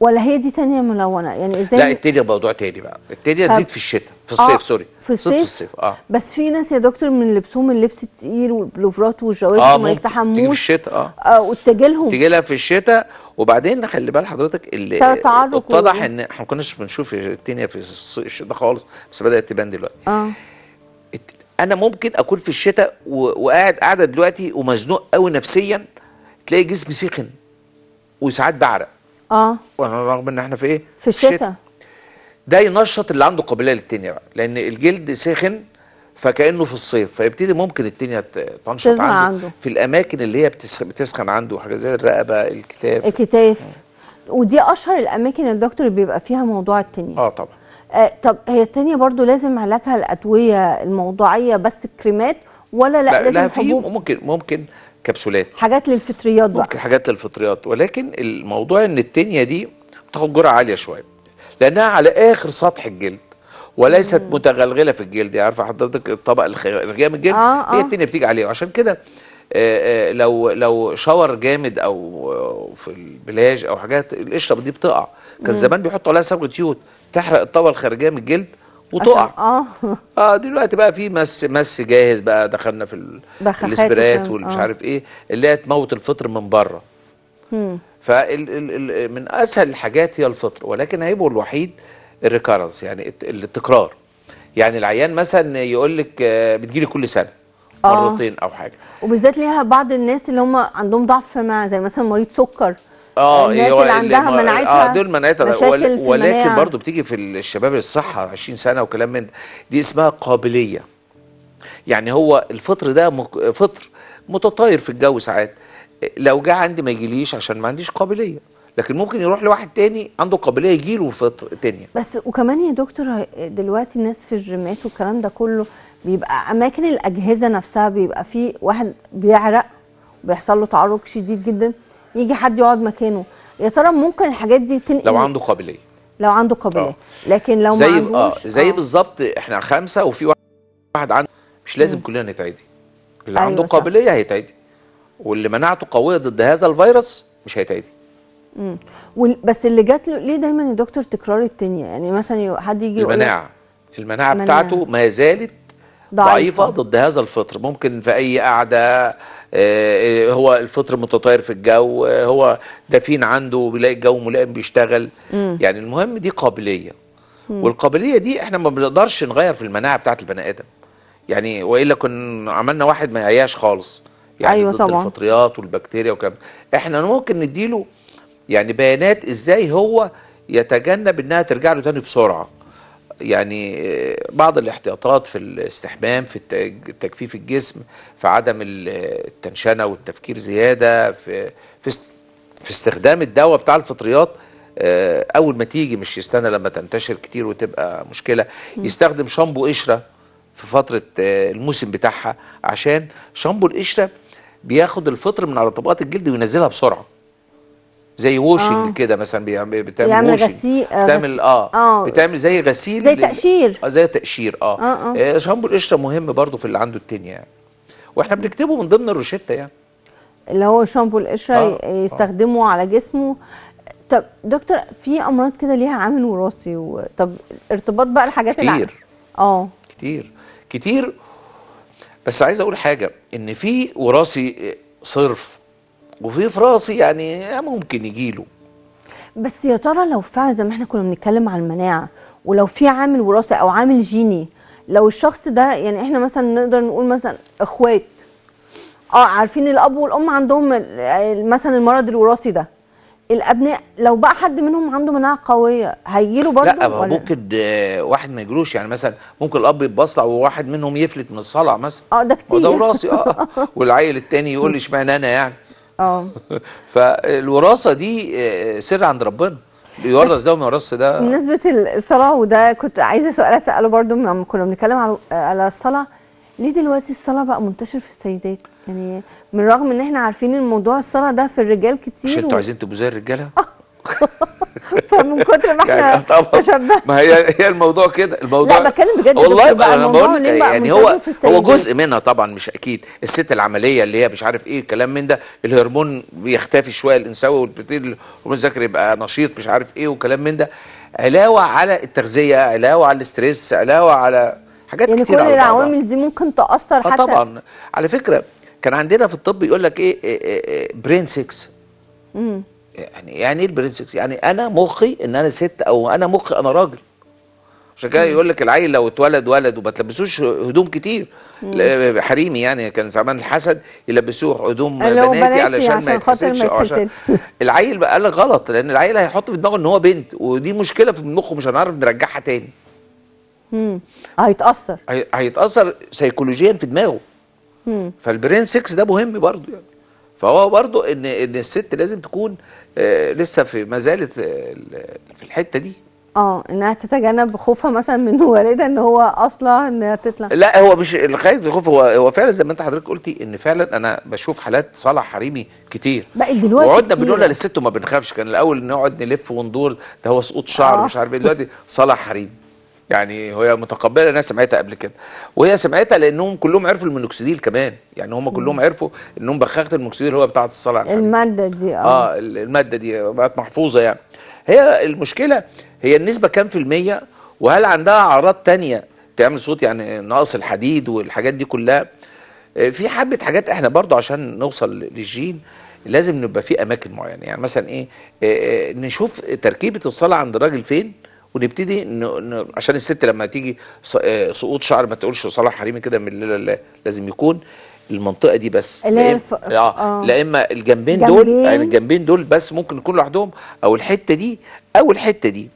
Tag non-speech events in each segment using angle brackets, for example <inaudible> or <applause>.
ولا هي دي تانية ملونه يعني ازاي لا التانية موضوع تاني بقى التانية تزيد في الشتاء في الصيف آه سوري في الصيف في الصيف اه بس في ناس يا دكتور من لبسهم اللبس التقيل والبلوفرات والجواكت آه ما يستحموش تيجي في الشتاء اه, آه وتجيلهم تيجي لها في الشتاء وبعدين خلي بال حضرتك اللي اتضح ان احنا ما كناش بنشوف التانية في الشتاء خالص بس بدات تبان دلوقتي اه انا ممكن اكون في الشتاء وقاعد قاعده دلوقتي ومزنوق قوي نفسيا تلاقي جسمي سخن وساعات بعرق اه رغم ان احنا في ايه في الشتاء ده ينشط اللي عنده قابليه للتينيا بقى لان الجلد ساخن فكانه في الصيف فيبتدي ممكن التينيا تنشط عنده, عنده في الاماكن اللي هي بتسخن عنده حاجه زي الرقبه الكتاف الكتاف ودي اشهر الاماكن الدكتور بيبقى فيها موضوع التينيا اه طبعا آه طب هي التانية برضو لازم علاجها الأدوية الموضوعية بس الكريمات ولا لا, لا لازم لا في ممكن ممكن كبسولات حاجات للفطريات بقى ممكن حاجات للفطريات ولكن الموضوع ان التنيه دي بتاخد جرعه عاليه شويه لانها على اخر سطح الجلد وليست مم. متغلغله في الجلد يعني عارفه حضرتك الطبقة الخارجيه من الجلد آه هي آه. بتيجي عليه وعشان كده آه، آه، لو لو شاور جامد او في البلاج او حاجات القشره دي بتقع كان زمان بيحطوا عليها سبغه يود تحرق الطبقه الخارجيه من الجلد وتقع اه <laughs> اه دلوقتي بقى في مس مس جاهز بقى دخلنا في الاسبرات والمش آه. عارف ايه اللي هي تموت الفطر من بره فمن اسهل الحاجات هي الفطر ولكن عيبه الوحيد الريكارنس يعني التكرار يعني العيان مثلا يقول لك آه، بتجيلي كل سنه آه. مرتين او حاجه وبالذات ليها بعض الناس اللي هم عندهم ضعف مع زي مثلا مريض سكر اه الناس اللي عندها مناعتها اه دول مناعتها ول ولكن برضو بتيجي في الشباب الصحه 20 سنه وكلام من دي اسمها قابليه يعني هو الفطر ده مك... فطر متطاير في الجو ساعات لو جه عندي ما يجيليش عشان ما عنديش قابليه لكن ممكن يروح لواحد تاني عنده قابليه يجيله فطر تانية بس وكمان يا دكتور دلوقتي الناس في الجيمات والكلام ده كله بيبقى اماكن الاجهزه نفسها بيبقى في واحد بيعرق بيحصل له تعرق شديد جدا يجي حد يقعد مكانه يا ترى ممكن الحاجات دي تنقل لو عنده قابليه لو عنده قابليه أوه. لكن لو زي ما عندوش اه زي آه. بالظبط احنا خمسه وفي واحد عنده مش لازم م. كلنا نتعدي اللي أيوة عنده صح. قابليه هيتعدي واللي مناعته قويه ضد هذا الفيروس مش هيتعدي امم بس اللي جات له ليه دايما يا دكتور تكرار التانية يعني مثلا حد يجي المناعه المناعه بتاعته ما زالت ضعيفة, ضعيفة ضد هذا الفطر ممكن في أي قعدة آه، هو الفطر متطاير في الجو آه، هو دفين عنده بيلاقي الجو ملائم بيشتغل مم. يعني المهم دي قابلية مم. والقابلية دي احنا ما بنقدرش نغير في المناعة بتاعت البني آدم يعني وإلا كنا عملنا واحد ما يعياش خالص يعني أيوة ضد طبعا. الفطريات والبكتيريا والكلام احنا ممكن نديله يعني بيانات ازاي هو يتجنب انها ترجع له تاني بسرعه يعني بعض الاحتياطات في الاستحمام في تجفيف الجسم في عدم التنشنه والتفكير زياده في في استخدام الدواء بتاع الفطريات آه، اول ما تيجي مش يستنى لما تنتشر كتير وتبقى مشكله يستخدم شامبو قشره في فتره آه، الموسم بتاعها عشان شامبو القشره بياخد الفطر من على طبقات الجلد وينزلها بسرعه زي ووشنج آه. كده مثلا بتعمل ووشنج آه، بتعمل اه, آه. بتعمل زي غسيل زي تقشير آه زي تقشير اه, آه, آه. آه شامبو القشره مهم برضو في اللي عنده التنية يعني واحنا بنكتبه من ضمن الروشته يعني اللي هو شامبو القشره آه،, آه. يستخدمه آه. على جسمه طب دكتور في امراض كده ليها عامل وراثي و... طب ارتباط بقى الحاجات كتير اه كتير كتير بس عايز اقول حاجه ان في وراثي صرف وفي في راسي يعني ممكن يجي له بس يا ترى لو فعلا زي ما احنا كنا بنتكلم على المناعه ولو في عامل وراثي او عامل جيني لو الشخص ده يعني احنا مثلا نقدر نقول مثلا اخوات اه عارفين الاب والام عندهم مثلا المرض الوراثي ده الابناء لو بقى حد منهم عنده مناعه قويه هيجيله برضه لا ولا؟ ممكن آه، واحد ما يجيلوش يعني مثلا ممكن الاب يتبصع وواحد منهم يفلت من الصلع مثلا اه ده كتير ده وراثي اه <laughs> والعيل التاني يقول لي اشمعنى انا يعني اه <laughs> فالوراثه دي آه، سر عند ربنا يورث ده وما يورثش ده بمناسبه الصلاه وده كنت عايزه سؤال اساله برضو لما كنا بنتكلم على على الصلاه ليه دلوقتي الصلاه بقى منتشر في السيدات يعني من رغم ان احنا عارفين الموضوع الصلاه ده في الرجال كتير مش انتوا عايزين تبقوا زي الرجاله آه. فمن كتر ما يعني احنا تشبهنا ما هي هي الموضوع كده الموضوع لا بتكلم بجد والله بقى انا بقول لك يعني هو هو جزء منها طبعا مش اكيد الست العمليه اللي هي مش عارف ايه الكلام من ده الهرمون بيختفي شويه الانثوي والبتيل الهرمون الذكري يبقى نشيط مش عارف ايه وكلام من ده علاوه على التغذيه علاوه على الاستريس علاوه على حاجات يعني كتير يعني كل العوامل دي ممكن تاثر آه، حتى طبعا على فكره كان عندنا في الطب يقول لك ايه, إيه،, إيه،, إيه، برين 6 امم يعني يعني ايه, يعني إيه البرنسكس يعني انا مخي ان انا ست او انا مخي انا راجل عشان كده يقول لك العيل لو اتولد ولد وما تلبسوش هدوم كتير حريمي يعني كان زمان الحسد يلبسوه هدوم بناتي, بناتي علشان ما يتحسدش اه، عشان <laughs> العيل بقى قال لك غلط لان العيل هيحط في دماغه ان هو بنت ودي مشكله في مخه مش هنعرف نرجعها تاني امم هيتاثر هيتاثر سيكولوجيا في دماغه فالبرين سكس ده مهم برضه يعني فهو برضه ان ان الست لازم تكون آه، لسه في ما زالت آه، في الحته دي اه انها تتجنب خوفها مثلا من والدها ان هو اصلا ان تطلع لا هو مش خايف الخوف هو هو فعلا زي ما انت حضرتك قلتي ان فعلا انا بشوف حالات صلاح حريمي كتير بقت دلوقتي وقعدنا بنقولها للست وما بنخافش كان الاول نقعد نلف وندور ده هو سقوط شعر آه. مش عارف ايه دلوقتي صلاح حريمي يعني هي متقبله انها سمعتها قبل كده وهي سمعتها لانهم كلهم عرفوا المونوكسيديل كمان يعني هم كلهم عرفوا انهم بخاخه المونوكسيديل هو بتاعه الصلع الماده دي اه اه الماده دي بقت محفوظه يعني هي المشكله هي النسبه كام في الميه وهل عندها اعراض تانية تعمل صوت يعني نقص الحديد والحاجات دي كلها آه، في حبه حاجات احنا برضو عشان نوصل للجين لازم نبقى في اماكن معينه يعني مثلا ايه, إيه نشوف تركيبه الصلع عند الراجل فين ونبتدي ن... عشان الست لما تيجي آه، سقوط شعر ما تقولش صلاح حريمي كده من الليله لازم يكون المنطقه دي بس لا ف... اه لا اما الجنبين دول يعني الجنبين دول بس ممكن يكون لوحدهم او الحته دي او الحته دي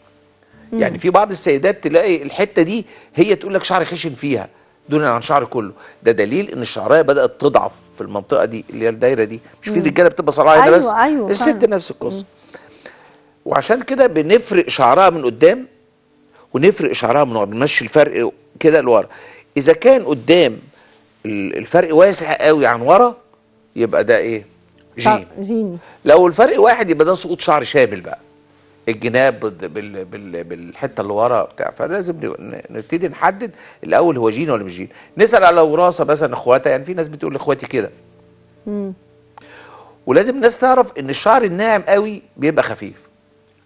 مم. يعني في بعض السيدات تلاقي الحته دي هي تقول لك شعر خشن فيها دون عن شعر كله ده دليل ان الشعريه بدات تضعف في المنطقه دي اللي هي الدايره دي مش في رجالة بتبقى صلاحية أيوة بس أيوة الست نفس القصه وعشان كده بنفرق شعرها من قدام ونفرق شعرها من ورا بنمشي الفرق كده لورا اذا كان قدام الفرق واسع قوي عن ورا يبقى ده ايه جيم جيني لو الفرق واحد يبقى ده سقوط شعر شامل بقى الجناب بال بال بالحته اللي ورا بتاع فلازم نبتدي نحدد الاول هو جين ولا مش جين نسال على وراثه مثلا اخواتها يعني في ناس بتقول لاخواتي كده ولازم الناس تعرف ان الشعر الناعم قوي بيبقى خفيف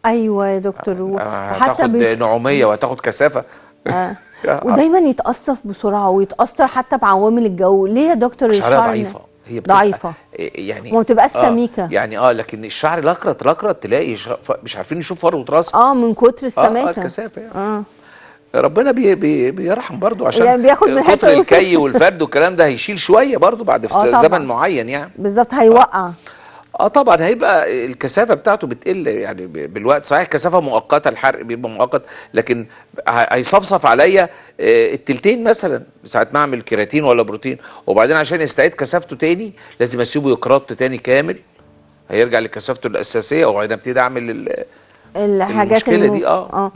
ايوه يا دكتور آه، هتاخد بي... نعوميه وهتاخد كثافه آه. <laughs> ودايما يتاثر بسرعه ويتاثر حتى بعوامل الجو ليه يا دكتور الشعر ضعيفه هي ضعيفه إيه، يعني ما بتبقاش آه سميكه يعني اه لكن الشعر لكرت لكرت تلاقي مش عارفين نشوف فروه راس اه من كتر السماكه اه, آه الكثافه يعني. آه. ربنا بي بي بيرحم برضو يعني عشان يعني بياخد من كتر الكي والفرد والكلام ده هيشيل شويه برضو بعد آه، في آه زمن معين يعني بالظبط هيوقع آه. اه طبعا هيبقى الكثافه بتاعته بتقل يعني بالوقت صحيح كثافه مؤقته الحرق بيبقى مؤقت لكن هيصفصف عليا آه، التلتين مثلا ساعه ما اعمل كيراتين ولا بروتين وبعدين عشان يستعيد كثافته تاني لازم اسيبه يكرط تاني كامل هيرجع لكثافته الاساسيه وبعدين ابتدي اعمل الحاجات المشكله دي اه, آه.